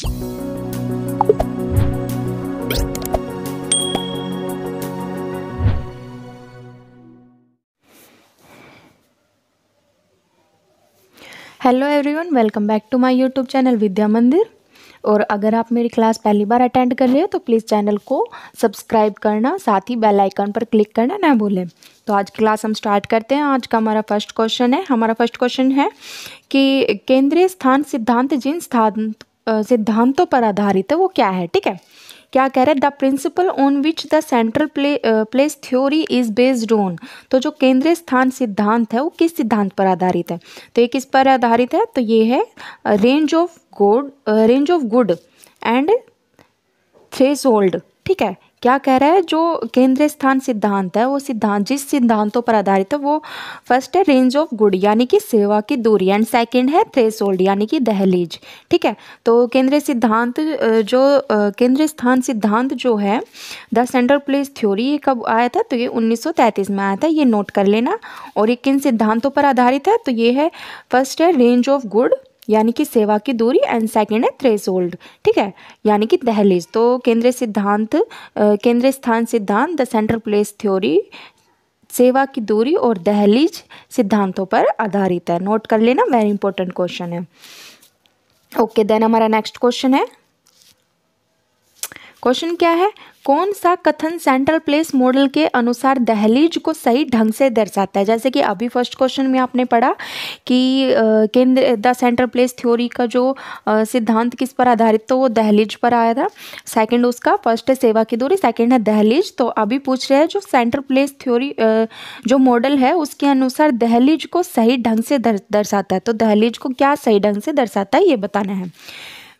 Hello everyone welcome back to my YouTube channel Vidya Mandir और अगर आप मेरी क्लास पहली बार अटेंड कर रहे हो तो प्लीज़ चैनल को सब्सक्राइब करना साथ ही बेल आइकन पर क्लिक करना ना भूलें तो आज क्लास हम स्टार्ट करते हैं आज का हमारा फर्स्ट क्वेश्चन है हमारा फर्स्ट क्वेश्चन है कि केंद्रीय स्थान सिद्धांत जिन स्थान सिद्धांतों पर आधारित है वो क्या है ठीक है क्या कह रहे हैं the principle on which the central play place theory is based on तो जो केंद्रीय स्थान सिद्धांत है वो किस सिद्धांत पर आधारित है तो ये किस पर आधारित है तो ये है range of good range of good and threshold ठीक है क्या कह रहा है जो केंद्रीय स्थान सिद्धांत है वो सिद्धांत जिस सिद्धांतों पर आधारित है वो फर्स्ट है रेंज ऑफ गुड यानी कि सेवा की दूरी एंड सेकंड है थ्रेसोल्ड यानी कि दहलीज ठीक है तो केंद्रीय सिद्धांत जो केंद्रीय स्थान सिद्धांत जो है द सेंट्रल प्लेस थ्योरी ये कब आया था तो ये 1933 में आया था ये नोट कर लेना और ये किन सिद्धांतों पर आधारित है तो ये है फर्स्ट है रेंज ऑफ गुड यानी कि सेवा की दूरी एंड सेकेंड है थ्रेस ठीक है यानी कि दहलीज तो केंद्रीय सिद्धांत केंद्रीय स्थान सिद्धांत द सेंट्रल प्लेस थ्योरी सेवा की दूरी और दहलीज सिद्धांतों पर आधारित है नोट कर लेना वेरी इंपॉर्टेंट क्वेश्चन है ओके देन हमारा नेक्स्ट क्वेश्चन है क्वेश्चन क्या है कौन सा कथन सेंट्रल प्लेस मॉडल के अनुसार दहलीज को सही ढंग से दर्शाता है जैसे कि अभी फर्स्ट क्वेश्चन में आपने पढ़ा कि केंद्र द सेंट्रल प्लेस थ्योरी का जो सिद्धांत किस पर आधारित तो वो दहलीज पर आया था सेकंड उसका फर्स्ट है सेवा की दूरी सेकंड है दहलीज तो अभी पूछ रहे हैं जो सेंट्रल प्लेस थ्योरी जो मॉडल है उसके अनुसार दहलीज को सही ढंग से दर्शाता है तो दहलीज को क्या सही ढंग से दर्शाता है ये बताना है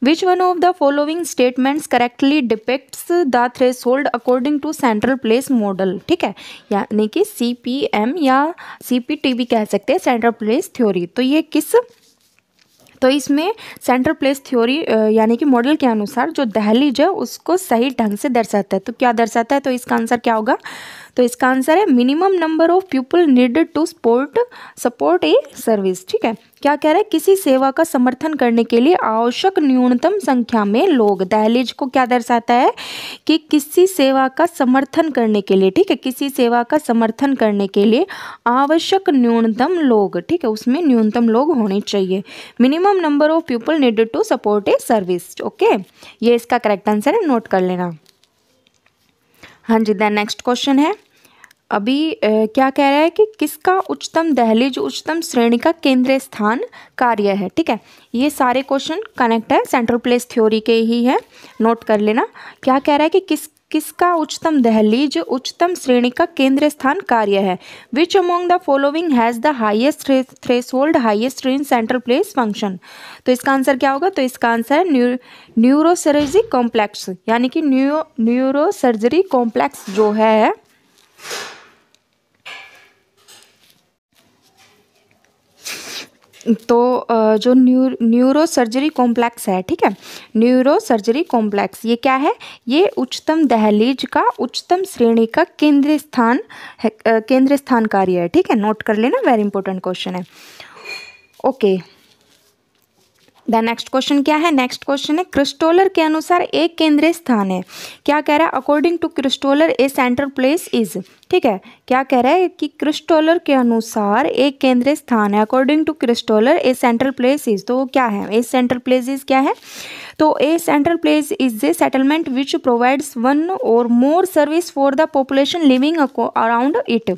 which one of the following statements correctly depicts the threshold according to central place model ठीक है यानी कि सी पी एम या सी पी टी भी कह सकते हैं सेंट्रल प्लेस थ्योरी तो ये किस तो इसमें सेंट्रल प्लेस थ्योरी यानी कि मॉडल के अनुसार जो दहलीज है उसको सही ढंग से दर्शाता है तो क्या दर्शाता है तो इसका आंसर क्या होगा तो इसका आंसर है minimum number of people needed to support support a service ठीक है क्या कह रहा है किसी सेवा का समर्थन करने के लिए आवश्यक न्यूनतम संख्या में लोग दहलीज को क्या दर्शाता है कि किसी सेवा का समर्थन करने के लिए ठीक है किसी सेवा का समर्थन करने के लिए आवश्यक न्यूनतम लोग ठीक है उसमें न्यूनतम लोग होने चाहिए minimum number of people needed to support a service okay ये इसका करेक्ट आंसर है नोट कर लेना हाँ जी द नेक्स्ट क्वेश्चन है अभी ए, क्या कह रहा है कि किसका उच्चतम दहलीज उच्चतम श्रेणी का केंद्रीय स्थान कार्य है ठीक है ये सारे क्वेश्चन कनेक्ट है सेंट्रल प्लेस थ्योरी के ही है नोट कर लेना क्या कह रहा है कि किस किसका उच्चतम दहलीज उच्चतम श्रेणी का केंद्र स्थान कार्य है which among the following has the highest threshold highest in central place function तो इसका आंसर क्या होगा तो इसका आंसर है न्यू न्यूरोसर्जरी कॉम्प्लेक्स यानी कि न्यू न्यूरोसर्जरी कॉम्प्लेक्स जो है तो जो न्यू न्यूरो सर्जरी कॉम्प्लेक्स है ठीक है न्यूरो सर्जरी कॉम्प्लेक्स ये क्या है ये उच्चतम दहलीज का उच्चतम श्रेणी का केंद्र स्थान केंद्र स्थान कार्य है ठीक है नोट कर लेना वेरी इंपॉर्टेंट क्वेश्चन है okay okay. The next question क्या है नेक्स्ट क्वेश्चन है क्रिस्टोलर के अनुसार एक केंद्रीय स्थान है क्या कह रहा है according to Christaller a centre place is ठीक है क्या कह रहा है कि क्रिस्टोलर के अनुसार एक केंद्रीय स्थान है according to Christaller a central place is तो वो क्या है ए सेंट्रल प्लेस इज क्या है तो a central place is a settlement which provides one और more service for the population living around it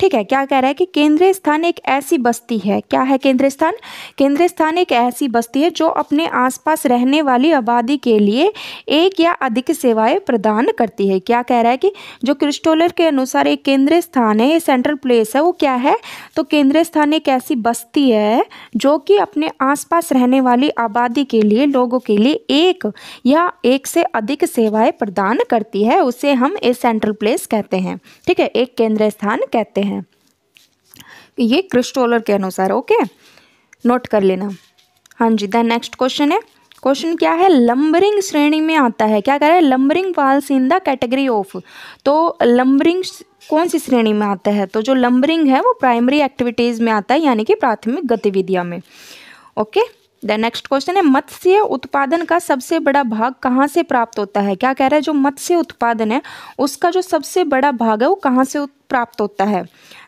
ठीक है क्या कह रहा है कि केंद्रीय स्थान एक ऐसी बस्ती है क्या है केंद्रीय स्थान केंद्रीय स्थान एक ऐसी बस्ती है जो अपने आसपास रहने वाली आबादी के लिए एक या अधिक सेवाएं प्रदान करती है क्या कह रहा है कि जो क्रिस्टोलर के अनुसार एक केंद्रीय स्थान है ये सेंट्रल प्लेस है वो क्या है तो केंद्रीय स्थान एक ऐसी बस्ती है जो कि अपने आस रहने वाली आबादी के लिए लोगों के लिए एक या एक से अधिक सेवाएं प्रदान करती है उसे हम ए सेंट्रल प्लेस कहते हैं ठीक है एक केंद्रीय स्थान कहते हैं हैं ये क्रिस्टोलर के अनुसार ओके नोट कर लेना हाँ जी दैन नेक्स्ट क्वेश्चन है क्वेश्चन क्या है लंबरिंग श्रेणी में आता है क्या कह रहा है lumbering falls in the category of तो लंबरिंग कौन सी श्रेणी में आता है तो जो लंबरिंग है वो प्राइमरी एक्टिविटीज़ में आता है यानी कि प्राथमिक गतिविधियाँ में ओके द नेक्स्ट क्वेश्चन है मत्स्य उत्पादन का सबसे बड़ा भाग कहाँ से प्राप्त होता है क्या कह रहा है जो मत्स्य उत्पादन है उसका जो सबसे बड़ा भाग है वो कहाँ से उत... प्राप्त होता है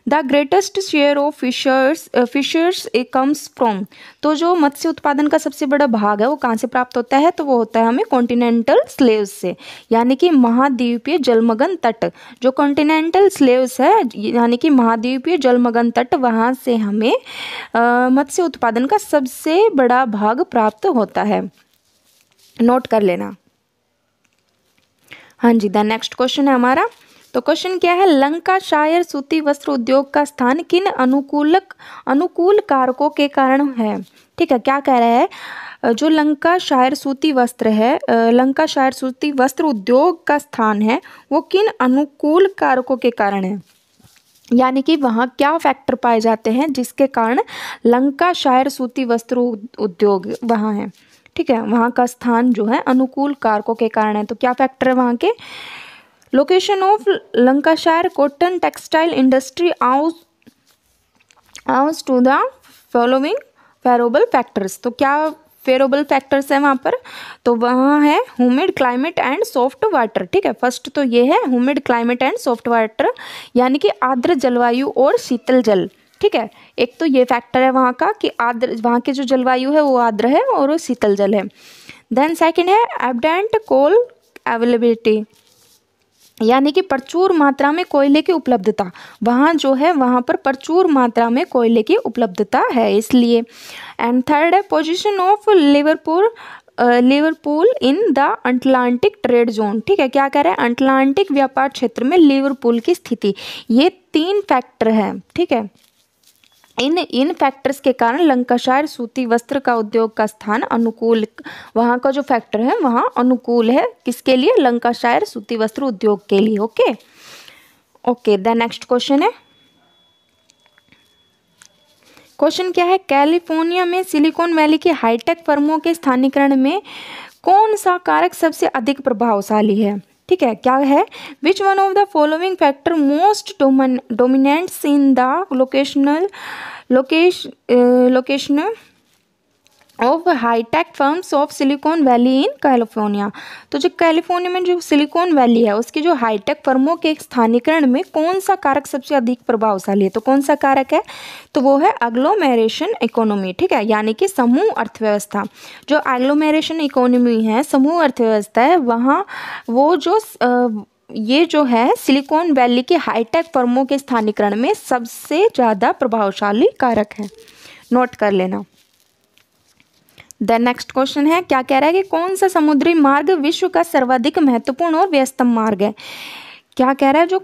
the greatest share of fishers fishers comes from तो जो मत्स्य उत्पादन का सबसे बड़ा भाग है वो कहाँ से प्राप्त होता है तो वो होता है हमें कॉन्टिनेंटल स्लेव्स से यानी कि महाद्वीपीय जलमगन तट जो कॉन्टिनेंटल स्लेव्स है यानी कि महाद्वीपीय जलमगन तट वहाँ से हमें uh, मत्स्य उत्पादन का सबसे बड़ा भाग प्राप्त होता है नोट कर लेना हाँ जी द नेक्स्ट क्वेश्चन है हमारा तो क्वेश्चन क्या है लंका शायर सूती वस्त्र उद्योग का स्थान किन अनुकूलक अनुकूल कारकों के कारण है ठीक है क्या कह रहा है जो लंका शायर सूती वस्त्र है लंका शायर सूती वस्त्र उद्योग का स्थान है वो किन अनुकूल कारकों के कारण है यानी कि वहाँ क्या फैक्टर पाए जाते हैं जिसके कारण लंका शायर सूती वस्त्र उद्योग वहाँ है ठीक है वहाँ का स्थान जो है अनुकूल कारकों के कारण है तो क्या फैक्टर है वहाँ के location of lancashire cotton textile industry owes owes to the following favorable factors तो क्या फेवरेबल फैक्टर्स हैं वहाँ पर तो वहाँ है humid climate and soft water ठीक है फर्स्ट तो ये है humid climate and soft water यानी कि आर्द्र जलवायु और शीतल जल ठीक है एक तो ये फैक्टर है वहाँ का कि आर्द्र वहाँ के जो जलवायु है वो आर्द्र है और वो शीतल जल है देन सेकेंड है एबडेंट कोल अवेलेबिलिटी यानी कि प्रचुर मात्रा में कोयले की उपलब्धता वहाँ जो है वहाँ पर प्रचुर मात्रा में कोयले की उपलब्धता है इसलिए एंड थर्ड है position of Liverpool Liverpool in the Atlantic trade zone ठीक है क्या कह रहे हैं अटलांटिक व्यापार क्षेत्र में लिवरपूल की स्थिति ये तीन फैक्टर हैं ठीक है इन इन फैक्टर्स के कारण लंकाशायर सूती वस्त्र का उद्योग का स्थान अनुकूल वहाँ का जो फैक्टर है वहाँ अनुकूल है किसके लिए लंकाशायर सूती वस्त्र उद्योग के लिए okay okay the next question है क्वेश्चन क्या है कैलिफोर्निया में सिलिकॉन वैली के हाईटेक फर्मों के स्थानीकरण में कौन सा कारक सबसे अधिक प्रभावशाली है ठीक है क्या है which one of the following factor most dominants in the locational location locational of high tech firms of Silicon Valley in California तो जो कैलिफोर्निया में जो सिलिकॉन वैली है उसकी जो हाईटेक फर्मों के स्थानीकरण में कौन सा कारक सबसे अधिक प्रभावशाली है तो कौन सा कारक है तो वो है एग्लोमेरेशन इकोनॉमी ठीक है यानी कि समूह अर्थव्यवस्था जो एग्लोमेरेशन इकोनॉमी है समूह अर्थव्यवस्था है वहाँ वो जो आ, ये जो है सिलिकॉन वैली के हाईटेक फर्मों के स्थानीकरण में सबसे ज़्यादा प्रभावशाली कारक है नोट कर लेना देन नेक्स्ट क्वेश्चन है क्या कह रहा है कि कौन सा समुद्री मार्ग विश्व का सर्वाधिक महत्वपूर्ण और व्यस्तम मार्ग है क्या कह रहा है जो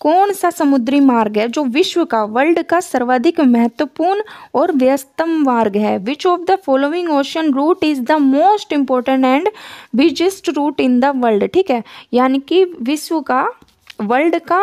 कौन सा समुद्री मार्ग है जो विश्व का वर्ल्ड का सर्वाधिक महत्वपूर्ण और व्यस्तम मार्ग है which of the following ocean route is the most important and biggest route in the world ठीक है यानी कि विश्व का वर्ल्ड का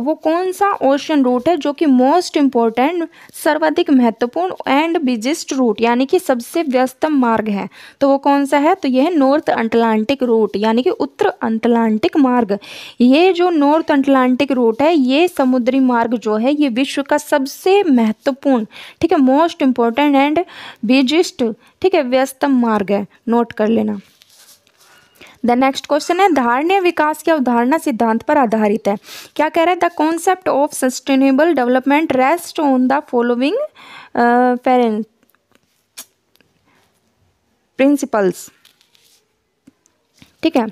वो कौन सा ओशन रूट है जो कि मोस्ट इम्पोर्टेंट सर्वाधिक महत्वपूर्ण एंड बिजेस्ट रूट यानी कि सबसे व्यस्तम मार्ग है तो वो कौन सा है तो यह है नॉर्थ अटलांटिक रूट यानी कि उत्तर अटलांटिक मार्ग ये जो नॉर्थ अटलांटिक रूट है ये समुद्री मार्ग जो है ये विश्व का सबसे महत्वपूर्ण ठीक है मोस्ट इम्पोर्टेंट एंड बिजेस्ट ठीक है व्यस्तम मार्ग है नोट कर लेना द नेक्स्ट क्वेश्चन है धारणीय विकास की अवधारणा सिद्धांत पर आधारित है क्या कह रहे हैं the concept of sustainable development rest on the following principles ठीक है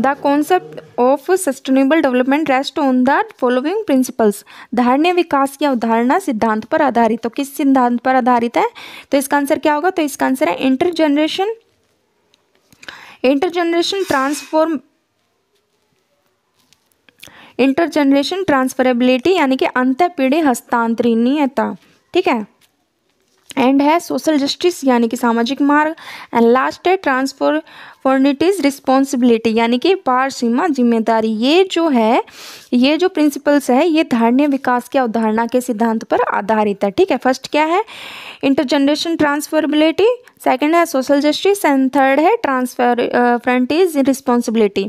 the concept of sustainable development rest on the following principles धारणीय विकास की अवधारणा सिद्धांत पर आधारित तो किस सिद्धांत पर आधारित है तो इसका आंसर क्या होगा तो इसका आंसर है inter generation intergeneration transform intergeneration transferability यानी कि अंत पीढ़ी हस्तांतरणीयता ठीक है एंड है सोशल जस्टिस यानी कि सामाजिक मार्ग एंड लास्ट है ट्रांसफर फॉर्निटीज रिस्पॉन्सिबिलिटी यानी कि पार सीमा जिम्मेदारी ये जो है ये जो प्रिंसिपल्स है ये धारणीय विकास की अवधारणा के सिद्धांत पर आधारित है ठीक है फर्स्ट क्या है इंटरजनरेशन ट्रांसफरबिलिटी सेकेंड है सोशल जस्टिस एंड थर्ड है ट्रांसफर फ्रंटीज रिस्पॉन्सिबिलिटी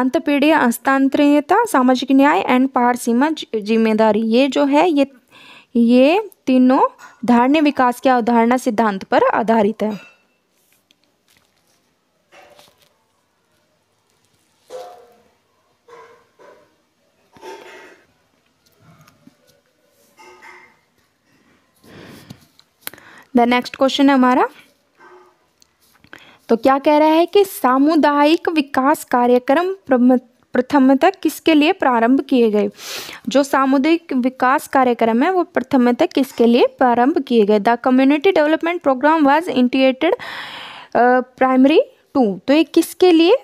अंत पीढ़ी हस्तांतरणता सामाजिक न्याय एंड पार सीमा जिम्मेदारी ये जो है ये ये तीनों धारण्य विकास के अवधारणा सिद्धांत पर आधारित है द नेक्स्ट क्वेश्चन है हमारा तो क्या कह रहा है कि सामुदायिक विकास कार्यक्रम प्रमुख प्रथमतः किसके लिए प्रारंभ किए गए जो सामुदायिक विकास कार्यक्रम है वो प्रथमतः किसके लिए प्रारंभ किए गए the community development programme was integrated primary to तो ये किसके लिए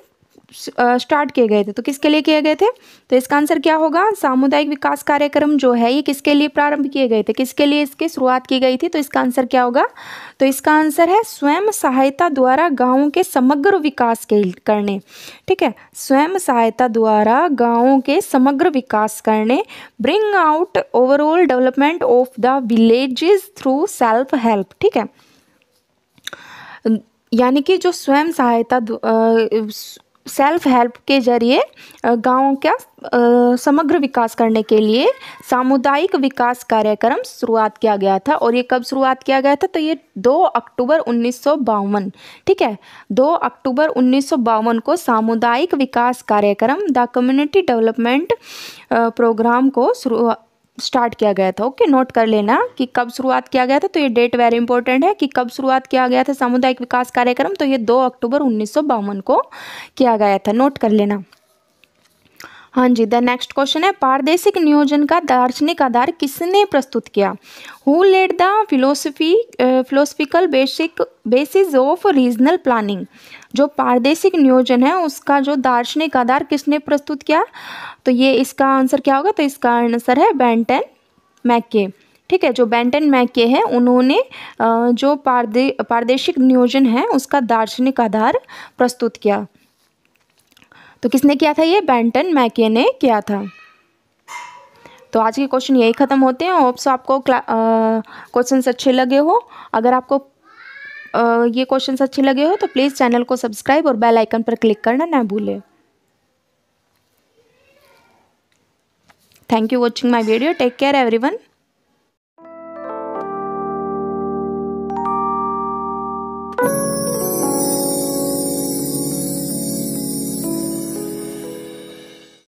स्टार्ट किए गए थे तो किसके लिए किए गए थे तो इसका आंसर क्या होगा सामुदायिक विकास कार्यक्रम जो है ये किसके लिए प्रारंभ किए गए थे किसके लिए इसकी शुरुआत की गई थी तो इसका आंसर क्या होगा तो इसका आंसर है स्वयं सहायता द्वारा गाँव के समग्र विकास के करने ठीक है स्वयं सहायता द्वारा गाँव के समग्र विकास करने bring out overall development of the villages through self help ठीक है यानी कि जो स्वयं सहायता सेल्फ हेल्प के जरिए गाँव का समग्र विकास करने के लिए सामुदायिक विकास कार्यक्रम शुरुआत किया गया था और ये कब शुरुआत किया गया था तो ये 2 अक्टूबर उन्नीस ठीक है 2 अक्टूबर उन्नीस को सामुदायिक विकास कार्यक्रम द कम्युनिटी डेवलपमेंट प्रोग्राम को शुरू स्टार्ट किया गया था ओके नोट कर लेना कि कब शुरुआत किया गया था तो ये डेट वेरी इंपॉर्टेंट है कि कब शुरुआत किया गया था सामुदायिक विकास कार्यक्रम तो ये दो अक्टूबर उन्नीस को किया गया था नोट कर लेना हाँ जी द नेक्स्ट क्वेश्चन है पारदेशिक नियोजन का दार्शनिक आधार किसने प्रस्तुत किया who led the philosophy philosophical basic basis of regional planning जो पारदेशिक नियोजन है उसका जो दार्शनिक आधार किसने प्रस्तुत किया तो ये इसका आंसर क्या होगा तो इसका आंसर है बैंटन मैके ठीक है जो बैंटन मैके हैं उन्होंने जो पारदे पारदेशिक नियोजन है उसका दार्शनिक आधार प्रस्तुत किया तो किसने किया था ये बैंटन मैके ने किया था तो आज के क्वेश्चन यही ख़त्म होते हैं होप्स आपको क्वेश्चन अच्छे लगे हो अगर आपको ये क्वेश्चन अच्छे लगे हो तो प्लीज़ चैनल को सब्सक्राइब और बेल आइकन पर क्लिक करना ना भूलें thank you watching my video take care every